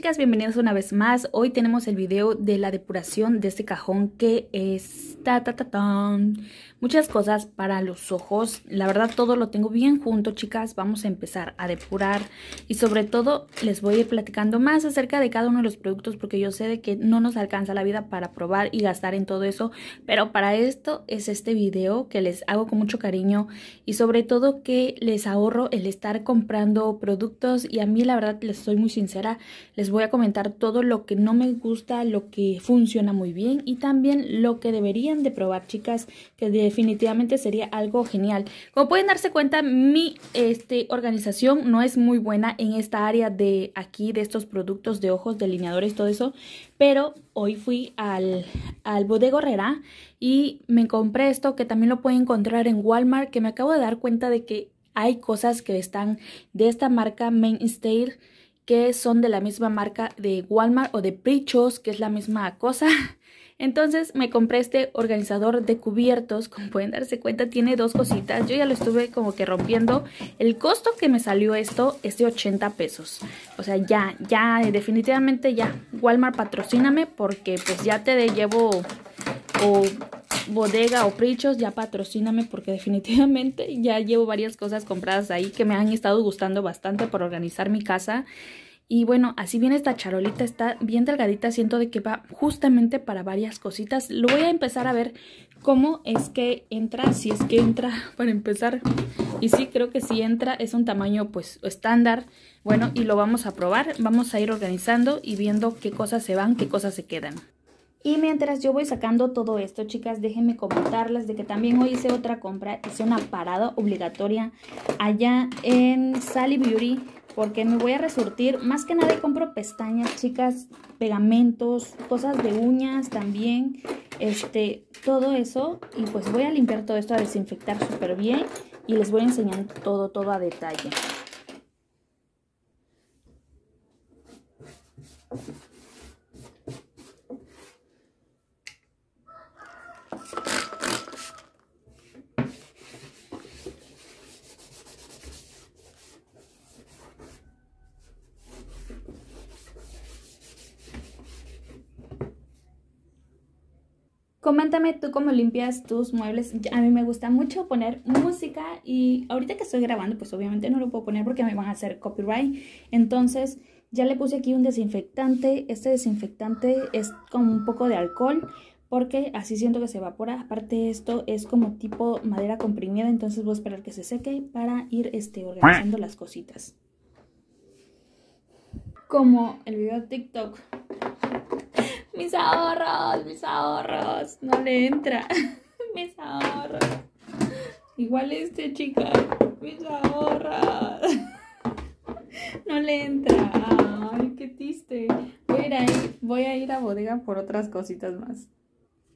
chicas, bienvenidos una vez más. Hoy tenemos el video de la depuración de este cajón que es Muchas cosas para los ojos. La verdad todo lo tengo bien junto, chicas. Vamos a empezar a depurar. Y sobre todo les voy a ir platicando más acerca de cada uno de los productos. Porque yo sé de que no nos alcanza la vida para probar y gastar en todo eso. Pero para esto es este video que les hago con mucho cariño. Y sobre todo que les ahorro el estar comprando productos. Y a mí la verdad les soy muy sincera. Les voy a comentar todo lo que no me gusta, lo que funciona muy bien. Y también lo que debería de probar, chicas, que definitivamente sería algo genial. Como pueden darse cuenta, mi este, organización no es muy buena en esta área de aquí, de estos productos de ojos, delineadores, todo eso, pero hoy fui al, al Bodega y me compré esto que también lo pueden encontrar en Walmart, que me acabo de dar cuenta de que hay cosas que están de esta marca Mainstay que son de la misma marca de Walmart o de Prichos, que es la misma cosa. Entonces me compré este organizador de cubiertos, como pueden darse cuenta, tiene dos cositas. Yo ya lo estuve como que rompiendo. El costo que me salió esto es de 80 pesos. O sea, ya, ya, definitivamente ya. Walmart patrocíname porque pues ya te llevo o bodega o prichos, ya patrocíname porque definitivamente ya llevo varias cosas compradas ahí que me han estado gustando bastante por organizar mi casa. Y bueno, así viene esta charolita, está bien delgadita, siento de que va justamente para varias cositas. Lo voy a empezar a ver cómo es que entra, si es que entra para empezar. Y sí, creo que si entra, es un tamaño pues estándar. Bueno, y lo vamos a probar, vamos a ir organizando y viendo qué cosas se van, qué cosas se quedan. Y mientras yo voy sacando todo esto, chicas, déjenme comentarles de que también hoy hice otra compra. Hice una parada obligatoria allá en Sally Beauty porque me voy a resurtir. Más que nada compro pestañas, chicas, pegamentos, cosas de uñas también, este, todo eso. Y pues voy a limpiar todo esto, a desinfectar súper bien y les voy a enseñar todo, todo a detalle. Coméntame tú cómo limpias tus muebles. A mí me gusta mucho poner música y ahorita que estoy grabando, pues obviamente no lo puedo poner porque me van a hacer copyright. Entonces ya le puse aquí un desinfectante. Este desinfectante es como un poco de alcohol porque así siento que se evapora. Aparte esto es como tipo madera comprimida, entonces voy a esperar que se seque para ir este, organizando las cositas. Como el video de TikTok mis ahorros, mis ahorros. No le entra. mis ahorros. Igual este, chica. Mis ahorros. no le entra. Ay, qué triste. Voy voy a, ir a bodega por otras cositas más.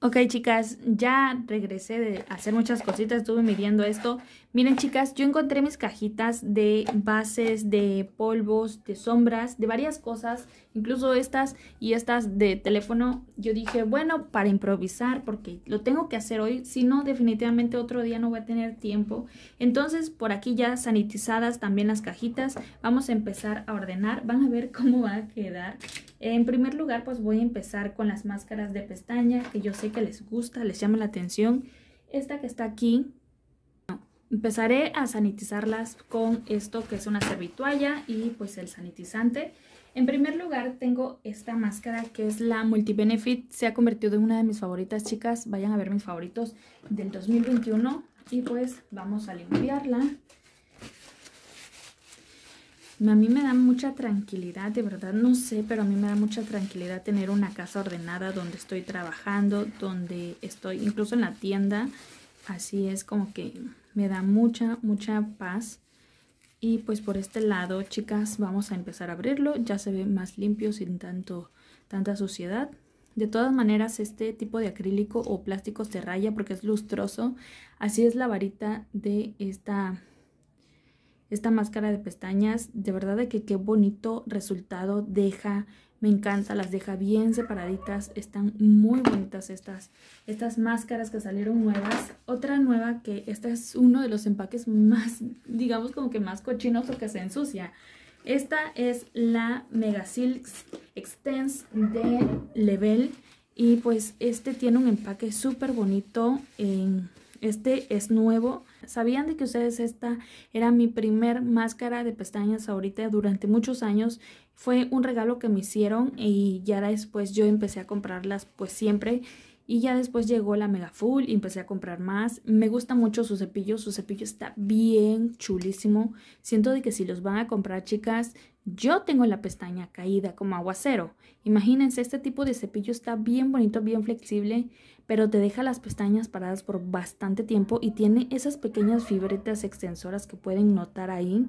Ok, chicas, ya regresé de hacer muchas cositas. Estuve midiendo esto. Miren chicas, yo encontré mis cajitas de bases, de polvos, de sombras, de varias cosas, incluso estas y estas de teléfono. Yo dije, bueno, para improvisar, porque lo tengo que hacer hoy, si no, definitivamente otro día no voy a tener tiempo. Entonces, por aquí ya sanitizadas también las cajitas, vamos a empezar a ordenar. Van a ver cómo va a quedar. En primer lugar, pues voy a empezar con las máscaras de pestaña, que yo sé que les gusta, les llama la atención. Esta que está aquí, Empezaré a sanitizarlas con esto que es una servitualla y pues el sanitizante. En primer lugar tengo esta máscara que es la Multi Benefit. Se ha convertido en una de mis favoritas, chicas. Vayan a ver mis favoritos del 2021. Y pues vamos a limpiarla. A mí me da mucha tranquilidad, de verdad no sé, pero a mí me da mucha tranquilidad tener una casa ordenada donde estoy trabajando, donde estoy incluso en la tienda. Así es como que me da mucha, mucha paz. Y pues por este lado, chicas, vamos a empezar a abrirlo. Ya se ve más limpio, sin tanto, tanta suciedad. De todas maneras, este tipo de acrílico o plástico se raya porque es lustroso. Así es la varita de esta, esta máscara de pestañas. De verdad que qué bonito resultado deja me encanta, las deja bien separaditas. Están muy bonitas estas, estas máscaras que salieron nuevas. Otra nueva que esta es uno de los empaques más, digamos como que más cochinos que se ensucia. Esta es la Mega Silks Extens de Level. Y pues este tiene un empaque súper bonito en este es nuevo. ¿Sabían de que ustedes esta era mi primer máscara de pestañas ahorita durante muchos años? Fue un regalo que me hicieron y ya después yo empecé a comprarlas pues siempre. Y ya después llegó la Mega Full y empecé a comprar más. Me gusta mucho su cepillo, su cepillo está bien chulísimo. Siento de que si los van a comprar, chicas, yo tengo la pestaña caída como aguacero. Imagínense, este tipo de cepillo está bien bonito, bien flexible, pero te deja las pestañas paradas por bastante tiempo y tiene esas pequeñas fibretas extensoras que pueden notar ahí.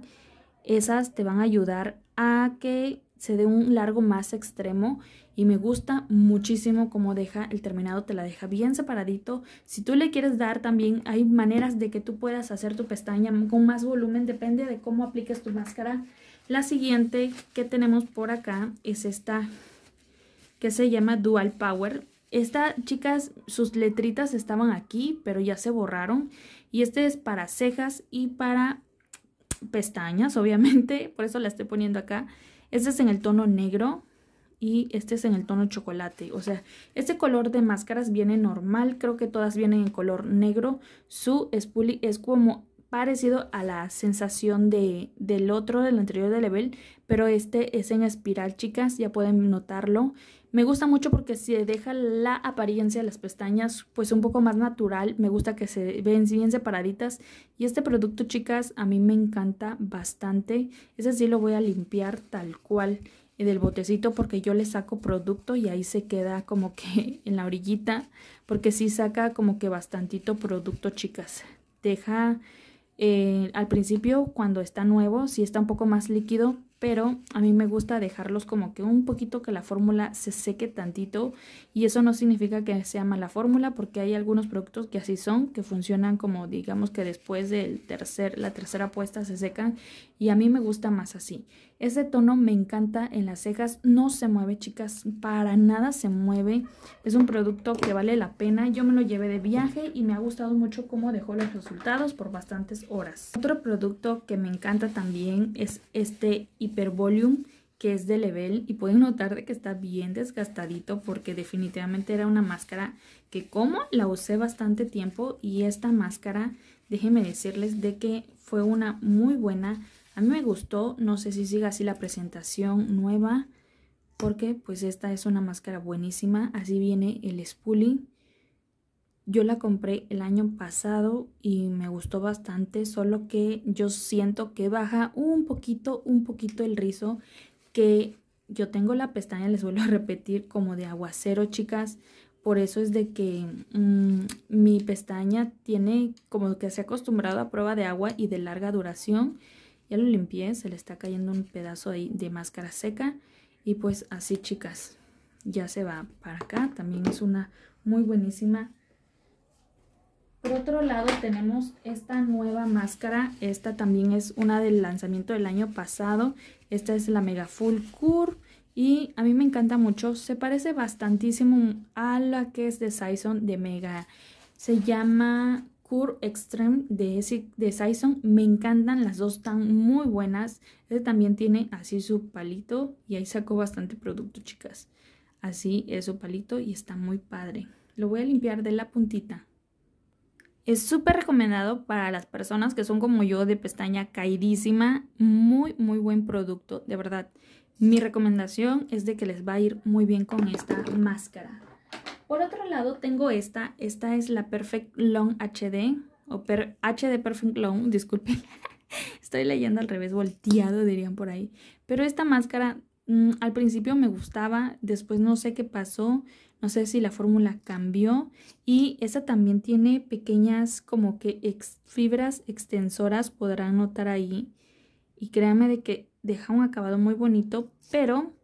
Esas te van a ayudar a que se dé un largo más extremo y me gusta muchísimo cómo deja el terminado, te la deja bien separadito. Si tú le quieres dar también, hay maneras de que tú puedas hacer tu pestaña con más volumen, depende de cómo apliques tu máscara. La siguiente que tenemos por acá es esta que se llama Dual Power. Esta, chicas, sus letritas estaban aquí, pero ya se borraron. Y este es para cejas y para pestañas, obviamente. Por eso la estoy poniendo acá. Este es en el tono negro y este es en el tono chocolate. O sea, este color de máscaras viene normal. Creo que todas vienen en color negro. Su spoolie es como parecido a la sensación de, del otro, del anterior de level, pero este es en espiral, chicas, ya pueden notarlo. Me gusta mucho porque se deja la apariencia de las pestañas pues un poco más natural, me gusta que se ven bien separaditas y este producto, chicas, a mí me encanta bastante. Ese sí lo voy a limpiar tal cual del botecito porque yo le saco producto y ahí se queda como que en la orillita porque sí saca como que bastantito producto, chicas. Deja eh, al principio, cuando está nuevo, sí está un poco más líquido, pero a mí me gusta dejarlos como que un poquito que la fórmula se seque tantito y eso no significa que sea mala fórmula porque hay algunos productos que así son, que funcionan como digamos que después de tercer, la tercera puesta se secan y a mí me gusta más así. Ese tono me encanta en las cejas, no se mueve chicas, para nada se mueve. Es un producto que vale la pena, yo me lo llevé de viaje y me ha gustado mucho cómo dejó los resultados por bastantes horas. Otro producto que me encanta también es este Hyper Volume que es de Level y pueden notar de que está bien desgastadito porque definitivamente era una máscara que como la usé bastante tiempo y esta máscara déjenme decirles de que fue una muy buena a mí me gustó, no sé si siga así la presentación nueva, porque pues esta es una máscara buenísima, así viene el spooling. Yo la compré el año pasado y me gustó bastante, solo que yo siento que baja un poquito, un poquito el rizo, que yo tengo la pestaña, les vuelvo a repetir, como de aguacero, chicas. Por eso es de que mm, mi pestaña tiene como que se ha acostumbrado a prueba de agua y de larga duración. Ya lo limpié, se le está cayendo un pedazo ahí de máscara seca. Y pues así, chicas, ya se va para acá. También es una muy buenísima. Por otro lado tenemos esta nueva máscara. Esta también es una del lanzamiento del año pasado. Esta es la Mega Full Cure. Y a mí me encanta mucho. Se parece bastantísimo a la que es de Saison de Mega. Se llama Cure Extreme de, de Sison. Me encantan, las dos están muy buenas. Este también tiene así su palito y ahí sacó bastante producto, chicas. Así es su palito y está muy padre. Lo voy a limpiar de la puntita. Es súper recomendado para las personas que son como yo de pestaña caidísima. Muy, muy buen producto, de verdad. Mi recomendación es de que les va a ir muy bien con esta máscara. Por otro lado, tengo esta. Esta es la Perfect Long HD, o HD Perfect Long, disculpen. Estoy leyendo al revés, volteado dirían por ahí. Pero esta máscara mm, al principio me gustaba, después no sé qué pasó, no sé si la fórmula cambió. Y esta también tiene pequeñas como que fibras extensoras, podrán notar ahí. Y créanme de que deja un acabado muy bonito, pero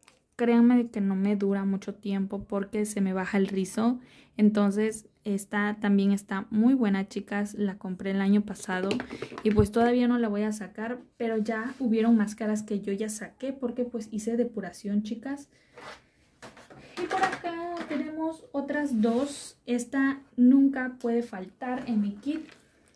créanme que no me dura mucho tiempo porque se me baja el rizo. Entonces, esta también está muy buena, chicas. La compré el año pasado y pues todavía no la voy a sacar, pero ya hubieron máscaras que yo ya saqué porque pues hice depuración, chicas. Y por acá tenemos otras dos. Esta nunca puede faltar en mi kit.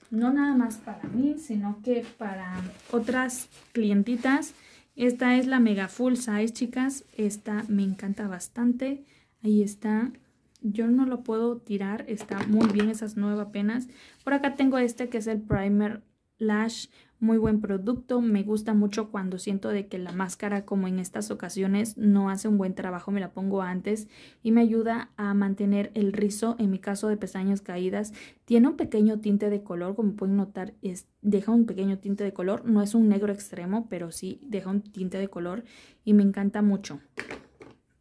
No nada más para mí, sino que para otras clientitas. Esta es la mega full size, chicas. Esta me encanta bastante. Ahí está. Yo no lo puedo tirar. Está muy bien. esas nuevas nueva apenas. Por acá tengo este que es el primer lash muy buen producto. Me gusta mucho cuando siento de que la máscara, como en estas ocasiones, no hace un buen trabajo. Me la pongo antes y me ayuda a mantener el rizo, en mi caso de pestañas caídas. Tiene un pequeño tinte de color, como pueden notar, es, deja un pequeño tinte de color. No es un negro extremo, pero sí deja un tinte de color y me encanta mucho.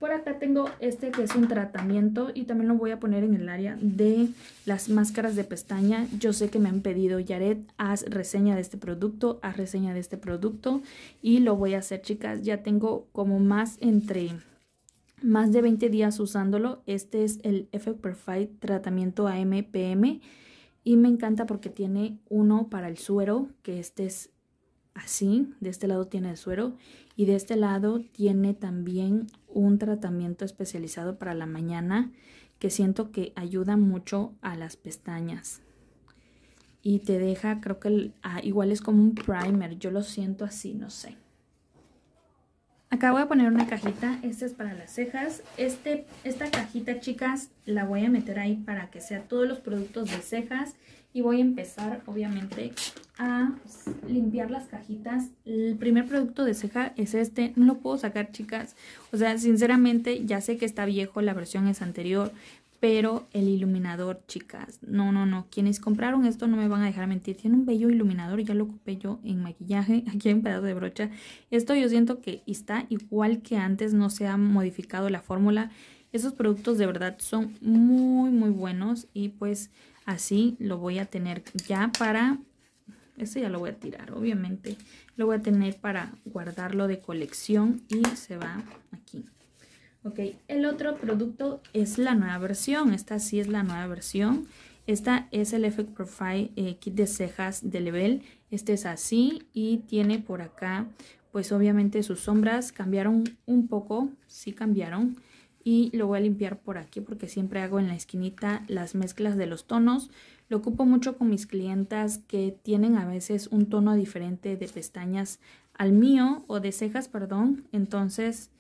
Por acá tengo este que es un tratamiento y también lo voy a poner en el área de las máscaras de pestaña. Yo sé que me han pedido, Yaret, haz reseña de este producto, haz reseña de este producto y lo voy a hacer, chicas. Ya tengo como más entre más de 20 días usándolo. Este es el Effect Perfect Tratamiento AMPM y me encanta porque tiene uno para el suero, que este es así, de este lado tiene el suero y de este lado tiene también un tratamiento especializado para la mañana que siento que ayuda mucho a las pestañas. Y te deja, creo que ah, igual es como un primer, yo lo siento así, no sé. Acá voy a poner una cajita, esta es para las cejas. Este, esta cajita, chicas, la voy a meter ahí para que sea todos los productos de cejas y voy a empezar obviamente a limpiar las cajitas. El primer producto de ceja es este, no lo puedo sacar chicas, o sea sinceramente ya sé que está viejo, la versión es anterior, pero el iluminador chicas, no, no, no, quienes compraron esto no me van a dejar mentir, tiene un bello iluminador, ya lo ocupé yo en maquillaje, aquí en un pedazo de brocha, esto yo siento que está igual que antes, no se ha modificado la fórmula, esos productos de verdad son muy muy buenos y pues Así lo voy a tener ya para... Este ya lo voy a tirar, obviamente. Lo voy a tener para guardarlo de colección y se va aquí. Ok, el otro producto es la nueva versión. Esta sí es la nueva versión. Esta es el Effect Profile eh, Kit de cejas de Level. Este es así y tiene por acá, pues obviamente sus sombras cambiaron un poco. Sí cambiaron y lo voy a limpiar por aquí porque siempre hago en la esquinita las mezclas de los tonos. Lo ocupo mucho con mis clientas que tienen a veces un tono diferente de pestañas al mío o de cejas, perdón. Entonces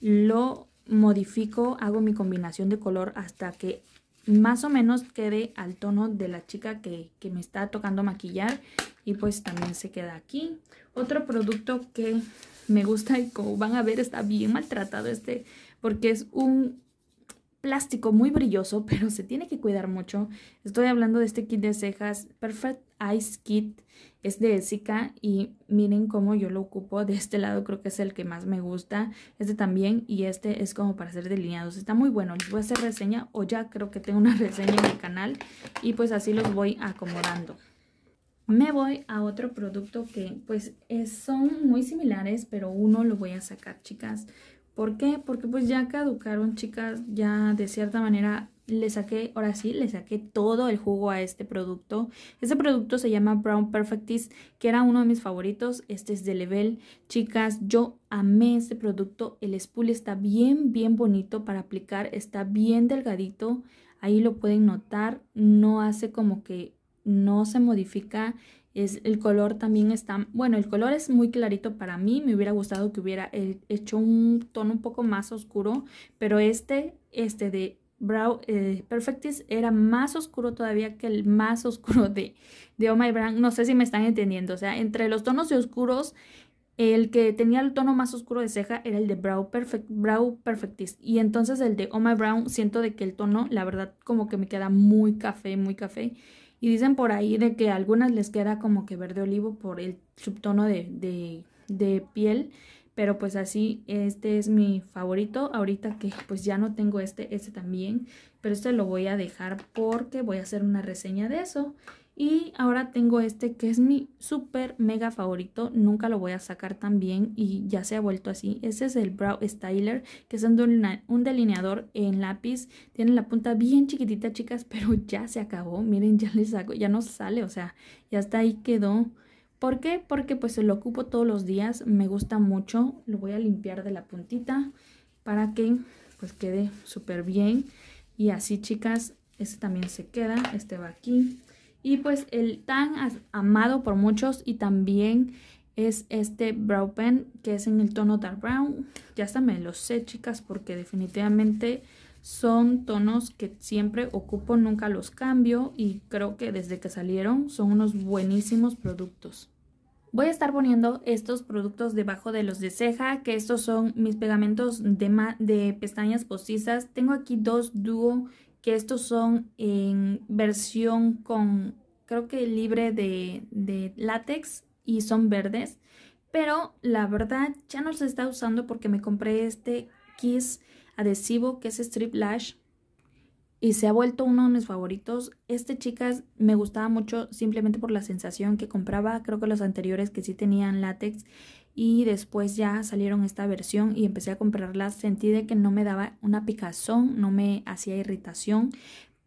lo modifico, hago mi combinación de color hasta que más o menos quede al tono de la chica que, que me está tocando maquillar y pues también se queda aquí. Otro producto que me gusta y como van a ver está bien maltratado este porque es un plástico muy brilloso, pero se tiene que cuidar mucho. Estoy hablando de este kit de cejas, Perfect Eyes Kit, es de Esica y miren cómo yo lo ocupo. De este lado creo que es el que más me gusta, este también y este es como para hacer delineados. Está muy bueno, les voy a hacer reseña o ya creo que tengo una reseña en el canal y pues así los voy acomodando. Me voy a otro producto que pues son muy similares, pero uno lo voy a sacar, chicas. ¿Por qué? Porque pues ya caducaron, chicas, ya de cierta manera le saqué, ahora sí, le saqué todo el jugo a este producto. Este producto se llama Brown Perfectis, que era uno de mis favoritos. Este es de Level. Chicas, yo amé este producto. El spool está bien, bien bonito para aplicar. Está bien delgadito. Ahí lo pueden notar. No hace como que no se modifica. Es, el color también está, bueno, el color es muy clarito para mí, me hubiera gustado que hubiera eh, hecho un tono un poco más oscuro, pero este, este de Brow eh, Perfectis era más oscuro todavía que el más oscuro de, de Oh My Brown. No sé si me están entendiendo. O sea, entre los tonos de oscuros, el que tenía el tono más oscuro de ceja era el de Brow, Perfect, Perfectis. Y entonces el de Oh My Brown siento de que el tono, la verdad, como que me queda muy café, muy café. Y dicen por ahí de que a algunas les queda como que verde olivo por el subtono de, de, piel. Pero pues así, este es mi favorito. Ahorita que pues ya no tengo este, este también. Pero este lo voy a dejar porque voy a hacer una reseña de eso. Y ahora tengo este que es mi super mega favorito. Nunca lo voy a sacar tan bien y ya se ha vuelto así. Ese es el Brow Styler, que es un delineador en lápiz. Tiene la punta bien chiquitita, chicas, pero ya se acabó. Miren, ya les saco, ya no sale, o sea, ya hasta ahí quedó. ¿Por qué? Porque pues lo ocupo todos los días. Me gusta mucho. Lo voy a limpiar de la puntita para que pues quede súper bien. Y así, chicas, este también se queda. Este va aquí y pues el tan amado por muchos y también es este brow pen que es en el tono dark brown. Ya hasta me lo sé, chicas, porque definitivamente son tonos que siempre ocupo, nunca los cambio y creo que desde que salieron son unos buenísimos productos. Voy a estar poniendo estos productos debajo de los de ceja, que estos son mis pegamentos de, de pestañas postizas. Tengo aquí dos duo que estos son en versión con, creo que libre de, látex y son verdes. Pero la verdad ya no se está usando porque me compré este Kiss adhesivo que es Strip Lash y se ha vuelto uno de mis favoritos. Este, chicas, me gustaba mucho simplemente por la sensación que compraba. Creo que los anteriores que sí tenían látex y después ya salieron esta versión y empecé a comprarlas. Sentí de que no me daba una picazón, no me hacía irritación,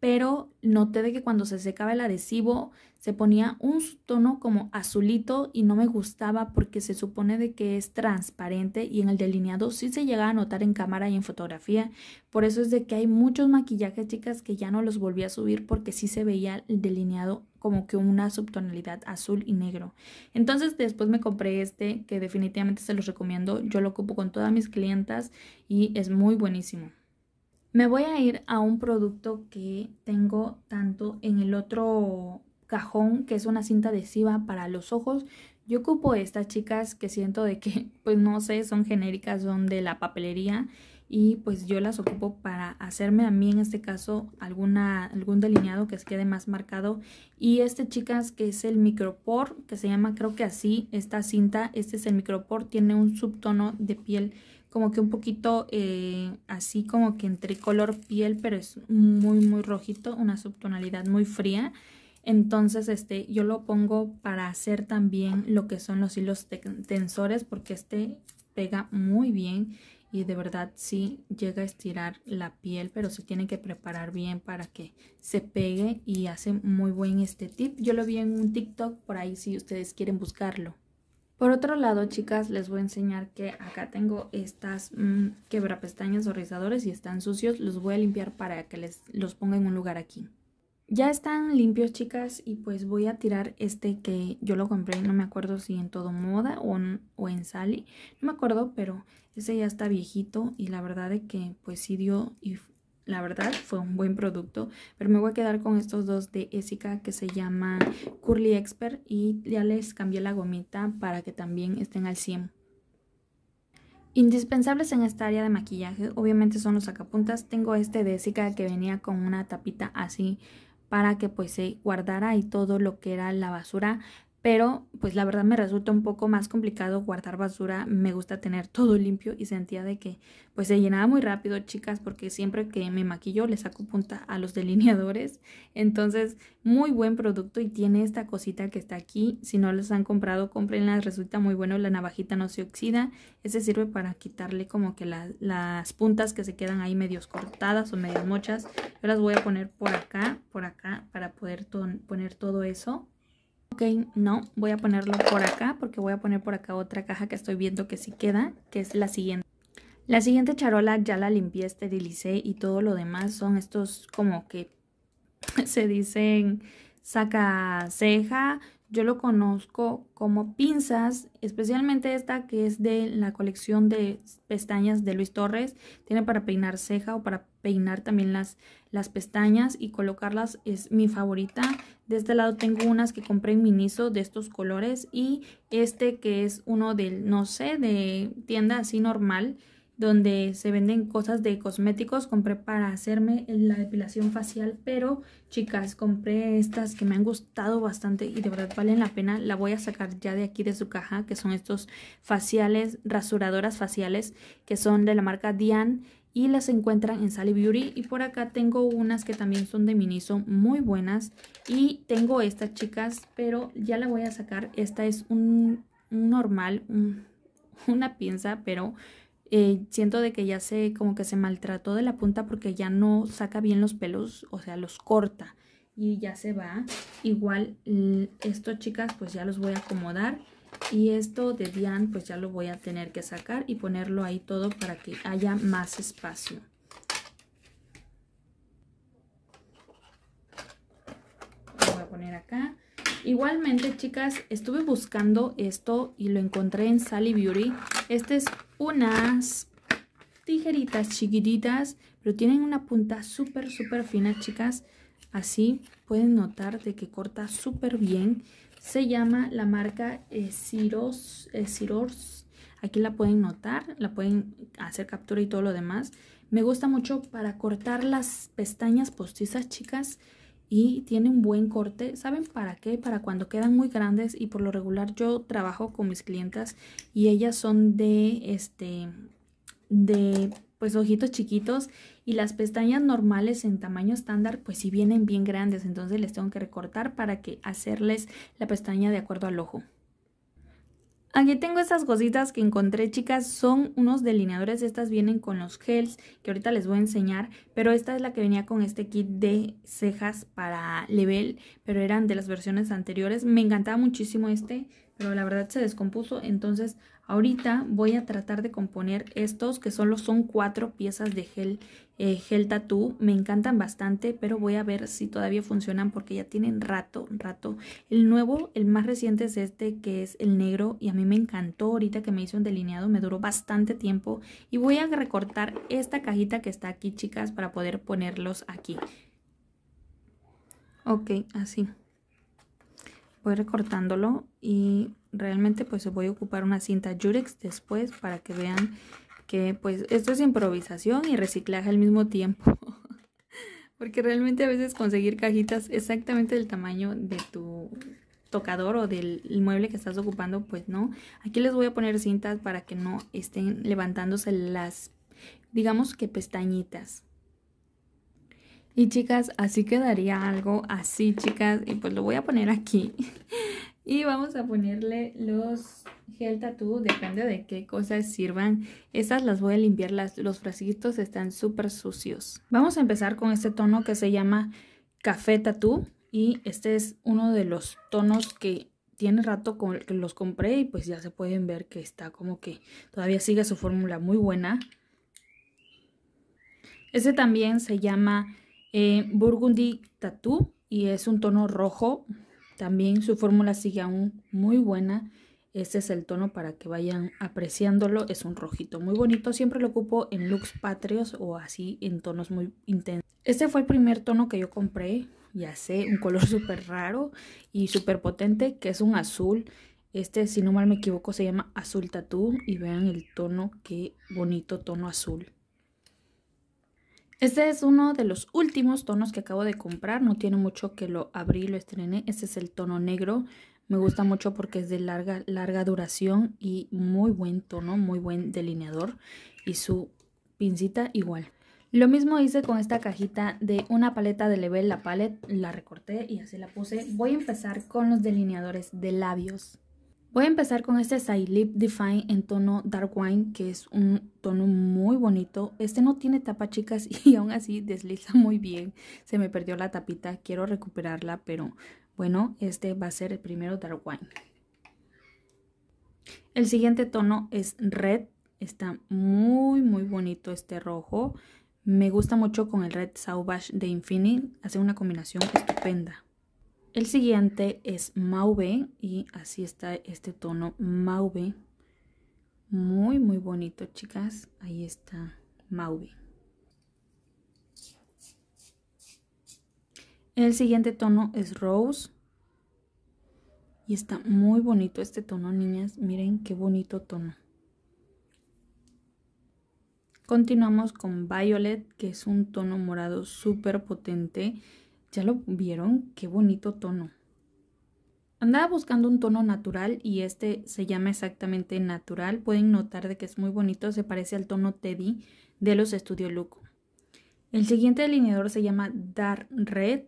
pero noté de que cuando se secaba el adhesivo se ponía un tono como azulito y no me gustaba porque se supone de que es transparente y en el delineado sí se llega a notar en cámara y en fotografía. Por eso es de que hay muchos maquillajes, chicas, que ya no los volví a subir porque sí se veía el delineado como que una subtonalidad azul y negro. Entonces después me compré este que definitivamente se los recomiendo. Yo lo ocupo con todas mis clientas y es muy buenísimo. Me voy a ir a un producto que tengo tanto en el otro cajón, que es una cinta adhesiva para los ojos. Yo ocupo estas chicas que siento de que, pues no sé, son genéricas, son de la papelería y pues yo las ocupo para hacerme a mí en este caso alguna, algún delineado que quede más marcado y este chicas que es el micropor que se llama creo que así esta cinta este es el micropor tiene un subtono de piel como que un poquito eh, así como que entre color piel, pero es muy, muy rojito, una subtonalidad muy fría. Entonces, este, yo lo pongo para hacer también lo que son los hilos tensores, porque este pega muy bien y de verdad sí llega a estirar la piel, pero se tiene que preparar bien para que se pegue y hace muy buen este tip. Yo lo vi en un TikTok, por ahí si ustedes quieren buscarlo. Por otro lado, chicas, les voy a enseñar que acá tengo estas mm, quebrapestañas o rizadores y están sucios. Los voy a limpiar para que les, los ponga en un lugar aquí. Ya están limpios, chicas, y pues voy a tirar este que yo lo compré, no me acuerdo si en Todo Moda o en, o Sally. No me acuerdo, pero ese ya está viejito y la verdad es que pues sí dio y la verdad fue un buen producto, pero me voy a quedar con estos dos de esica que se llama Curly Expert y ya les cambié la gomita para que también estén al 100. Indispensables en esta área de maquillaje obviamente son los sacapuntas, tengo este de Essica que venía con una tapita así para que pues se guardara y todo lo que era la basura pero pues la verdad me resulta un poco más complicado guardar basura, me gusta tener todo limpio y sentía de que pues se llenaba muy rápido chicas porque siempre que me maquillo le saco punta a los delineadores, entonces muy buen producto y tiene esta cosita que está aquí, si no las han comprado cómprenlas, resulta muy bueno, la navajita no se oxida, ese sirve para quitarle como que las puntas que se quedan ahí medios cortadas o medios mochas, yo las voy a poner por acá, por acá para poder poner todo eso Ok, no, voy a ponerlo por acá porque voy a poner por acá otra caja que estoy viendo que sí queda, que es la siguiente. La siguiente charola ya la limpié, esterilicé y todo lo demás son estos como que se dicen saca ceja, yo lo conozco como pinzas, especialmente esta que es de la colección de pestañas de Luis Torres. Tiene para peinar ceja o para peinar también las, las pestañas y colocarlas es mi favorita. De este lado tengo unas que compré en Miniso de estos colores y este que es uno del, no sé, de tienda así normal donde se venden cosas de cosméticos. Compré para hacerme la depilación facial, pero chicas, compré estas que me han gustado bastante y de verdad valen la pena. La voy a sacar ya de aquí de su caja, que son estos faciales, rasuradoras faciales, que son de la marca Diane y las encuentran en Sally Beauty y por acá tengo unas que también son de Miniso muy buenas y tengo estas chicas pero ya la voy a sacar esta es un, normal una pinza pero eh, siento de que ya se como que se maltrató de la punta porque ya no saca bien los pelos, o sea, los corta y ya se va. Igual esto chicas pues ya los voy a acomodar y esto de dian pues ya lo voy a tener que sacar y ponerlo ahí todo para que haya más espacio. Lo voy a poner acá. Igualmente, chicas, estuve buscando esto y lo encontré en Sally Beauty. Este es unas tijeritas chiquititas, pero tienen una punta súper, súper fina, chicas. Así pueden notar de que corta súper bien. Se llama la marca Esiros Aquí la pueden notar, la pueden hacer captura y todo lo demás. Me gusta mucho para cortar las pestañas postizas, chicas y tiene un buen corte. ¿Saben para qué? Para cuando quedan muy grandes y por lo regular yo trabajo con mis clientas y ellas son de este de pues ojitos chiquitos y las pestañas normales en tamaño estándar pues si vienen bien grandes entonces les tengo que recortar para que hacerles la pestaña de acuerdo al ojo. Aquí tengo estas cositas que encontré, chicas, son unos delineadores, estas vienen con los gels que ahorita les voy a enseñar, pero esta es la que venía con este kit de cejas para Level, pero eran de las versiones anteriores, me encantaba muchísimo este, pero la verdad se descompuso, entonces Ahorita voy a tratar de componer estos que solo son cuatro piezas de gel, eh, gel tattoo. Me encantan bastante, pero voy a ver si todavía funcionan porque ya tienen rato, rato. El nuevo, el más reciente es este que es el negro y a mí me encantó ahorita que me hice un delineado. Me duró bastante tiempo y voy a recortar esta cajita que está aquí, chicas, para poder ponerlos aquí. Ok, así recortándolo y realmente pues voy a ocupar una cinta Jurex después para que vean que pues esto es improvisación y reciclaje al mismo tiempo. Porque realmente a veces conseguir cajitas exactamente del tamaño de tu tocador o del mueble que estás ocupando, pues no. Aquí les voy a poner cintas para que no estén levantándose las, digamos que pestañitas. Y chicas, así quedaría algo, así chicas, y pues lo voy a poner aquí. y vamos a ponerle los gel tattoo, depende de qué cosas sirvan. esas las voy a limpiar, las, los frasquitos están súper sucios. Vamos a empezar con este tono que se llama café tattoo. Y este es uno de los tonos que tiene rato que los compré y pues ya se pueden ver que está como que todavía sigue su fórmula muy buena. Este también se llama eh, Burgundy Tattoo y es un tono rojo. También su fórmula sigue aún muy buena. Este es el tono para que vayan apreciándolo. Es un rojito muy bonito. Siempre lo ocupo en looks patrios o así en tonos muy intensos. Este fue el primer tono que yo compré. Ya sé, un color súper raro y súper potente que es un azul. Este, si no mal me equivoco, se llama azul tattoo y vean el tono, qué bonito tono azul. Este es uno de los últimos tonos que acabo de comprar, no tiene mucho que lo abrí, lo estrené. Este es el tono negro, me gusta mucho porque es de larga, larga duración y muy buen tono, muy buen delineador y su pincita igual. Lo mismo hice con esta cajita de una paleta de Level, la paleta la recorté y así la puse. Voy a empezar con los delineadores de labios. Voy a empezar con este Sai Lip Define en tono Dark Wine, que es un tono muy bonito. Este no tiene tapa, chicas, y aún así desliza muy bien. Se me perdió la tapita, quiero recuperarla, pero bueno, este va a ser el primero Dark Wine. El siguiente tono es Red. Está muy, muy bonito este rojo. Me gusta mucho con el Red Sauvage de Infinite. Hace una combinación estupenda. El siguiente es mauve y así está este tono mauve. Muy, muy bonito, chicas. Ahí está mauve. El siguiente tono es rose. Y está muy bonito este tono, niñas. Miren qué bonito tono. Continuamos con violet, que es un tono morado súper potente ¿Ya lo vieron? Qué bonito tono. Andaba buscando un tono natural y este se llama exactamente natural. Pueden notar de que es muy bonito, se parece al tono Teddy de los Studio Look. El siguiente delineador se llama Dark Red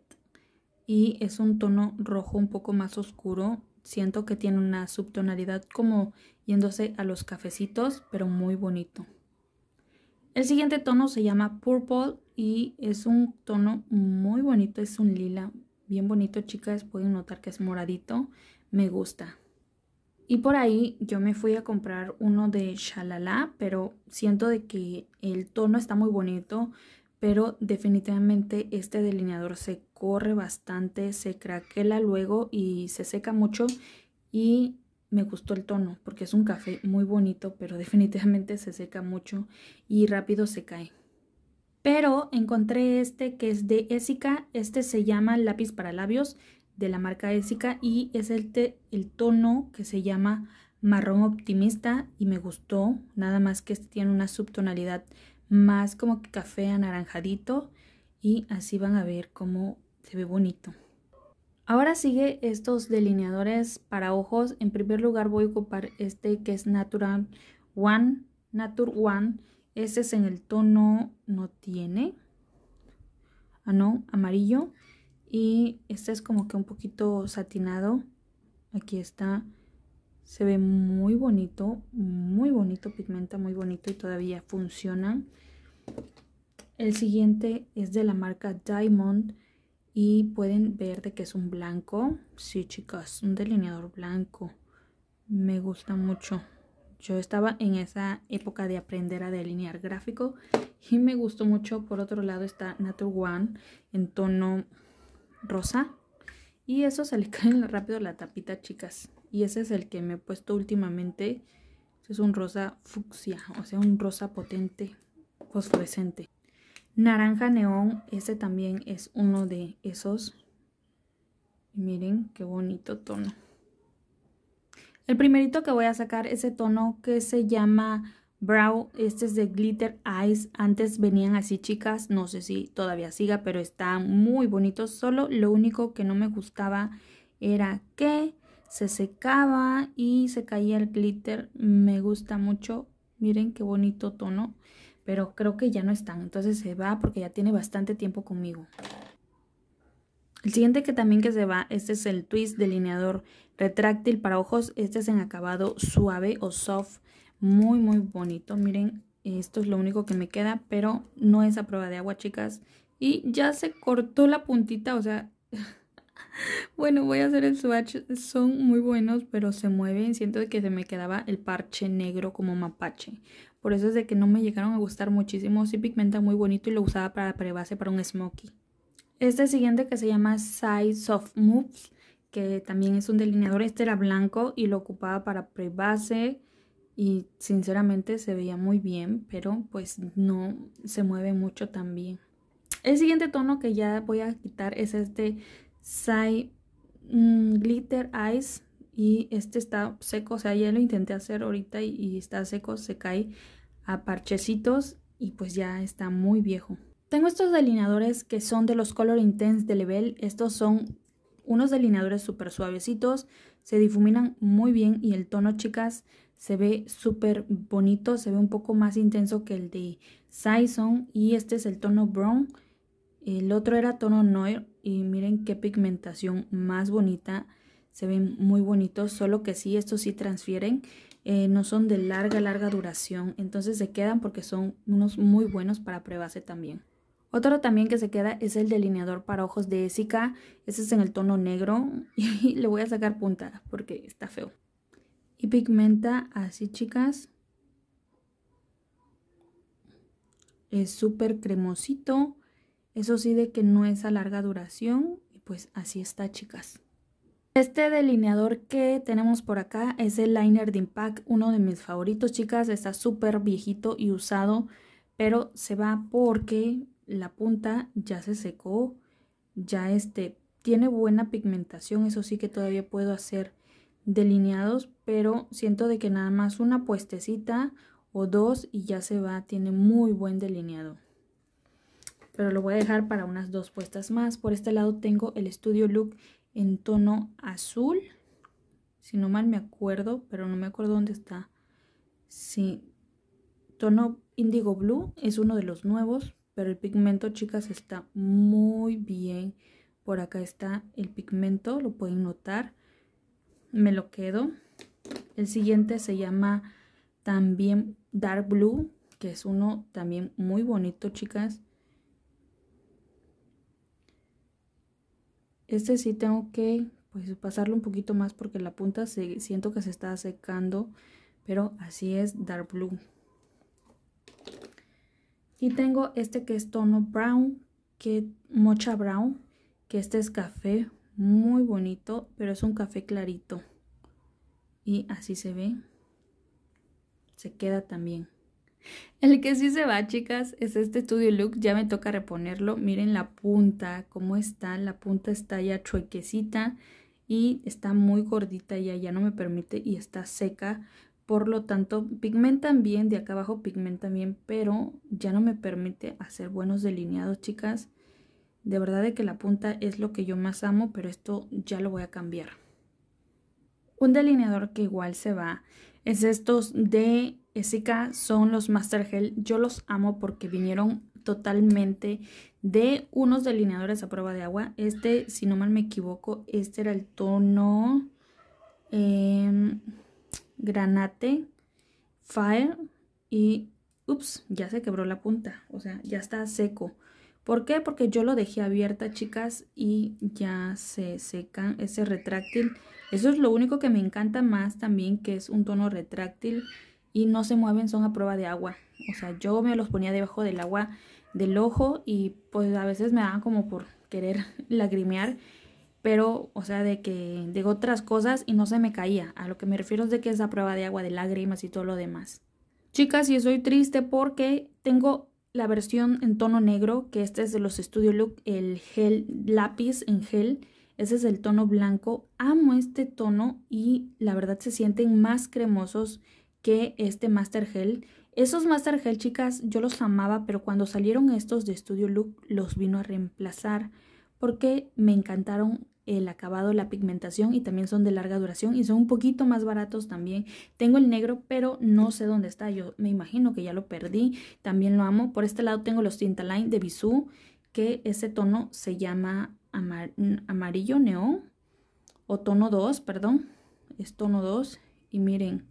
y es un tono rojo un poco más oscuro. Siento que tiene una subtonalidad como yéndose a los cafecitos, pero muy bonito. El siguiente tono se llama Purple y es un tono muy bonito, es un lila bien bonito chicas, pueden notar que es moradito, me gusta. Y por ahí yo me fui a comprar uno de Shalala, pero siento de que el tono está muy bonito, pero definitivamente este delineador se corre bastante, se craquela luego y se seca mucho y me gustó el tono porque es un café muy bonito, pero definitivamente se seca mucho y rápido se cae. Pero encontré este que es de Essica. Este se llama lápiz para labios de la marca Essica y es el, el tono que se llama marrón optimista y me gustó. Nada más que este tiene una subtonalidad más como que café anaranjadito y así van a ver cómo se ve bonito. Ahora sigue estos delineadores para ojos. En primer lugar voy a ocupar este que es Natural One, Natural One este es en el tono no tiene. Ah, no, amarillo. Y este es como que un poquito satinado. Aquí está. Se ve muy bonito, muy bonito, pigmenta muy bonito y todavía funciona. El siguiente es de la marca Diamond y pueden ver de que es un blanco. Sí, chicas, un delineador blanco. Me gusta mucho. Yo estaba en esa época de aprender a delinear gráfico y me gustó mucho. Por otro lado está Natural One en tono rosa. Y eso se le cae rápido la tapita, chicas. Y ese es el que me he puesto últimamente. Es un rosa fucsia, o sea, un rosa potente, fosforescente. Naranja neón, ese también es uno de esos. Miren qué bonito tono. El primerito que voy a sacar es ese tono que se llama Brow. Este es de Glitter Eyes. Antes venían así, chicas. No sé si todavía siga, pero está muy bonito. Solo lo único que no me gustaba era que se secaba y se caía el glitter. Me gusta mucho. Miren qué bonito tono. Pero creo que ya no están. Entonces se va porque ya tiene bastante tiempo conmigo. El siguiente que también que se va, este es el twist delineador Retráctil para ojos, este es en acabado suave o soft, muy muy bonito. Miren, esto es lo único que me queda, pero no es a prueba de agua, chicas. Y ya se cortó la puntita, o sea... bueno, voy a hacer el swatch. Son muy buenos, pero se mueven. Siento que se me quedaba el parche negro como mapache. Por eso es de que no me llegaron a gustar muchísimo. Sí pigmenta muy bonito y lo usaba para prebase para un smokey. Este siguiente que se llama Size Soft Moves que también es un delineador. Este era blanco y lo ocupaba para prebase y sinceramente se veía muy bien, pero pues no se mueve mucho también. El siguiente tono que ya voy a quitar es este Sai mm, Glitter Eyes y este está seco, o sea, ya lo intenté hacer ahorita y, y está seco, se cae a parchecitos y pues ya está muy viejo. Tengo estos delineadores que son de los Color Intense de Level. Estos son unos delineadores súper suavecitos, se difuminan muy bien y el tono, chicas, se ve súper bonito, se ve un poco más intenso que el de Saison y este es el tono brown. El otro era tono noir y miren qué pigmentación más bonita, se ven muy bonitos, solo que sí, estos sí transfieren, eh, no son de larga, larga duración, entonces se quedan porque son unos muy buenos para prebase eh, también. Otro también que se queda es el delineador para ojos de Essica. Ese es en el tono negro y le voy a sacar puntada porque está feo. Y pigmenta así, chicas. Es súper cremosito. Eso sí de que no es a larga duración. Y pues así está, chicas. Este delineador que tenemos por acá es el Liner de Impact, uno de mis favoritos, chicas. Está súper viejito y usado, pero se va porque la punta ya se secó, ya este, tiene buena pigmentación, eso sí que todavía puedo hacer delineados, pero siento de que nada más una puestecita o dos y ya se va, tiene muy buen delineado. Pero lo voy a dejar para unas dos puestas más. Por este lado tengo el Studio Look en tono azul, si no mal me acuerdo, pero no me acuerdo dónde está. Sí, tono índigo Blue es uno de los nuevos, pero el pigmento, chicas, está muy bien. Por acá está el pigmento, lo pueden notar. Me lo quedo. El siguiente se llama también Dark Blue, que es uno también muy bonito, chicas. Este sí tengo que pues, pasarlo un poquito más porque la punta se, siento que se está secando, pero así es Dark Blue. Y tengo este que es tono brown, que mocha brown, que este es café, muy bonito, pero es un café clarito. Y así se ve. Se queda también. El que sí se va, chicas, es este Studio Look. Ya me toca reponerlo. Miren la punta, cómo está. La punta está ya chuequecita y está muy gordita ya, ya no me permite y está seca. Por lo tanto, pigmentan bien, de acá abajo pigmentan bien, pero ya no me permite hacer buenos delineados, chicas. De verdad de que la punta es lo que yo más amo, pero esto ya lo voy a cambiar. Un delineador que igual se va es estos de Esica, son los Master Gel. Yo los amo porque vinieron totalmente de unos delineadores a prueba de agua. Este, si no mal me equivoco, este era el tono... Eh, Granate, Fire y... Ups, ya se quebró la punta, o sea, ya está seco. ¿Por qué? Porque yo lo dejé abierta, chicas, y ya se seca ese retráctil. Eso es lo único que me encanta más también, que es un tono retráctil y no se mueven, son a prueba de agua. O sea, yo me los ponía debajo del agua del ojo y pues a veces me daban como por querer lagrimear pero, o sea, de que de otras cosas y no se me caía. A lo que me refiero es de que es la prueba de agua de lágrimas y todo lo demás. Chicas, y soy triste porque tengo la versión en tono negro, que este es de los Studio Look, el gel lápiz en gel. Ese es el tono blanco. Amo este tono y la verdad se sienten más cremosos que este Master Gel. Esos Master Gel, chicas, yo los amaba, pero cuando salieron estos de Studio Look los vino a reemplazar porque me encantaron el acabado, la pigmentación y también son de larga duración y son un poquito más baratos también. Tengo el negro, pero no sé dónde está. Yo me imagino que ya lo perdí. También lo amo. Por este lado tengo los Tintaline de Bisú, que ese tono se llama amarillo neón o tono 2, perdón. Es tono 2 y miren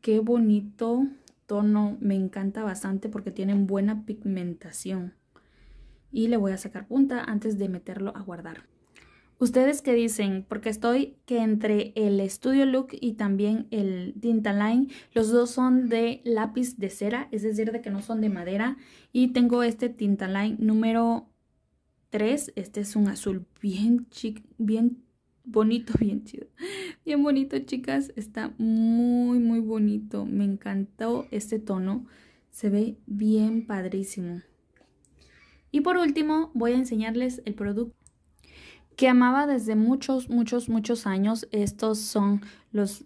qué bonito tono. Me encanta bastante porque tienen buena pigmentación. Y le voy a sacar punta antes de meterlo a guardar. ¿Ustedes qué dicen? Porque estoy que entre el Studio Look y también el Tinta Line, los dos son de lápiz de cera, es decir, de que no son de madera. Y tengo este Tinta Line número 3, este es un azul bien bien bonito, bien chido. Bien bonito, chicas, está muy, muy bonito. Me encantó este tono, se ve bien padrísimo. Y por último, voy a enseñarles el producto que amaba desde muchos, muchos, muchos años. Estos son los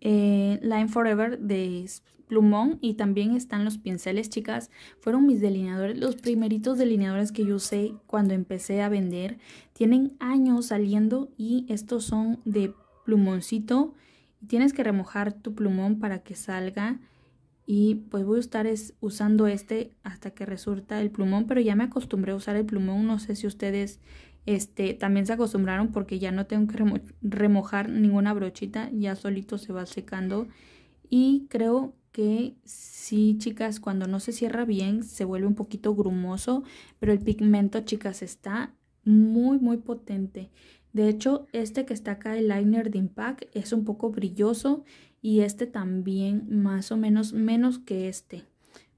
eh, Line Forever de plumón y también están los pinceles, chicas. Fueron mis delineadores, los primeritos delineadores que yo usé cuando empecé a vender. Tienen años saliendo y estos son de plumoncito. Tienes que remojar tu plumón para que salga. Y pues voy a estar usando este hasta que resulta el plumón, pero ya me acostumbré a usar el plumón. No sé si ustedes este, también se acostumbraron porque ya no tengo que remojar ninguna brochita, ya solito se va secando. Y creo que sí, chicas, cuando no se cierra bien se vuelve un poquito grumoso, pero el pigmento, chicas, está muy, muy potente. De hecho, este que está acá, el liner de Impact, es un poco brilloso y este también más o menos menos que este.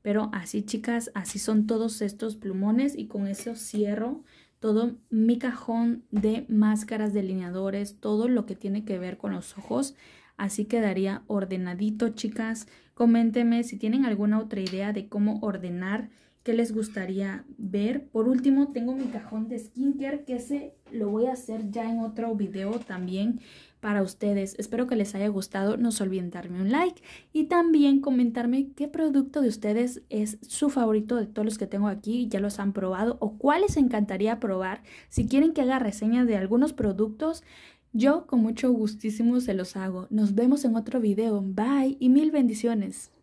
Pero así, chicas, así son todos estos plumones y con eso cierro todo mi cajón de máscaras, delineadores, todo lo que tiene que ver con los ojos. Así quedaría ordenadito, chicas. Coméntenme si tienen alguna otra idea de cómo ordenar, qué les gustaría ver. Por último, tengo mi cajón de skincare que se lo voy a hacer ya en otro video también para ustedes. Espero que les haya gustado. No se olviden darme un like y también comentarme qué producto de ustedes es su favorito de todos los que tengo aquí, ya los han probado o cuáles encantaría probar. Si quieren que haga reseñas de algunos productos, yo con mucho gustísimo se los hago. Nos vemos en otro video. Bye y mil bendiciones.